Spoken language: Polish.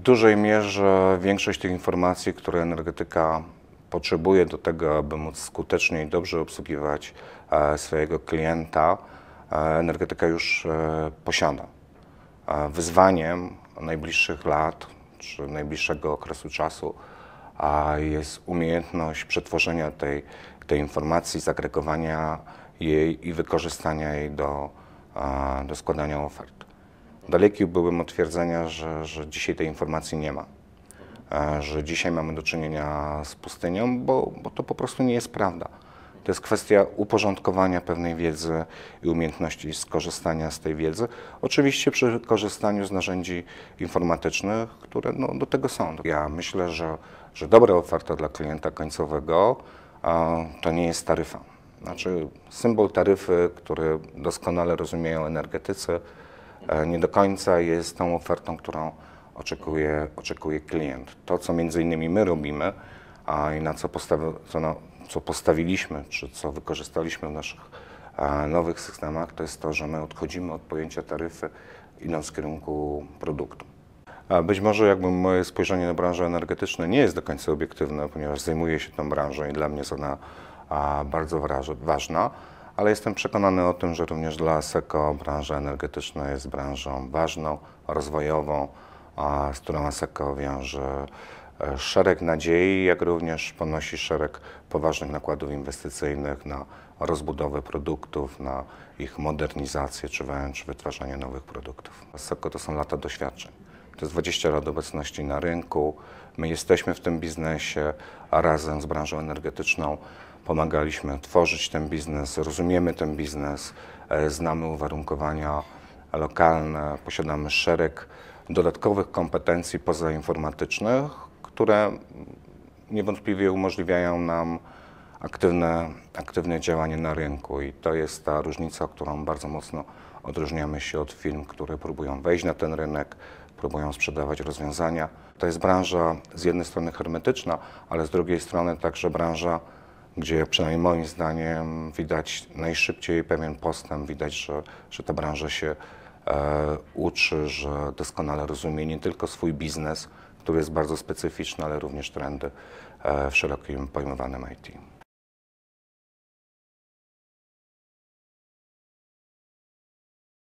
W dużej mierze większość tych informacji, które energetyka potrzebuje do tego, aby móc skutecznie i dobrze obsługiwać e, swojego klienta, e, energetyka już e, posiada. Wyzwaniem najbliższych lat czy najbliższego okresu czasu jest umiejętność przetworzenia tej, tej informacji, zagregowania jej i wykorzystania jej do, do składania ofert. Daleki byłbym od twierdzenia, że, że dzisiaj tej informacji nie ma. E, że dzisiaj mamy do czynienia z pustynią, bo, bo to po prostu nie jest prawda. To jest kwestia uporządkowania pewnej wiedzy i umiejętności skorzystania z tej wiedzy. Oczywiście przy korzystaniu z narzędzi informatycznych, które no, do tego są. Ja myślę, że, że dobra oferta dla klienta końcowego e, to nie jest taryfa. Znaczy symbol taryfy, który doskonale rozumieją energetycy, E, nie do końca jest tą ofertą, którą oczekuje, oczekuje klient. To, co między innymi my robimy a i na co, postawi, co, na, co postawiliśmy, czy co wykorzystaliśmy w naszych e, nowych systemach, to jest to, że my odchodzimy od pojęcia taryfy, idąc w kierunku produktu. E, być może jakby moje spojrzenie na branżę energetyczną nie jest do końca obiektywne, ponieważ zajmuję się tą branżą i dla mnie jest ona bardzo ważna ale jestem przekonany o tym, że również dla ASECO branża energetyczna jest branżą ważną, rozwojową, a z którą ASECO wiąże e, szereg nadziei, jak również ponosi szereg poważnych nakładów inwestycyjnych na rozbudowę produktów, na ich modernizację czy wręcz wytwarzanie nowych produktów. ASECO to są lata doświadczeń. To jest 20 lat obecności na rynku. My jesteśmy w tym biznesie, a razem z branżą energetyczną pomagaliśmy tworzyć ten biznes, rozumiemy ten biznes, e, znamy uwarunkowania lokalne, posiadamy szereg dodatkowych kompetencji pozainformatycznych, które niewątpliwie umożliwiają nam aktywne, aktywne działanie na rynku i to jest ta różnica, którą bardzo mocno odróżniamy się od firm, które próbują wejść na ten rynek, próbują sprzedawać rozwiązania. To jest branża z jednej strony hermetyczna, ale z drugiej strony także branża, gdzie przynajmniej moim zdaniem widać najszybciej pewien postęp, widać, że, że ta branża się e, uczy, że doskonale rozumie nie tylko swój biznes, który jest bardzo specyficzny, ale również trendy e, w szerokim pojmowanym IT.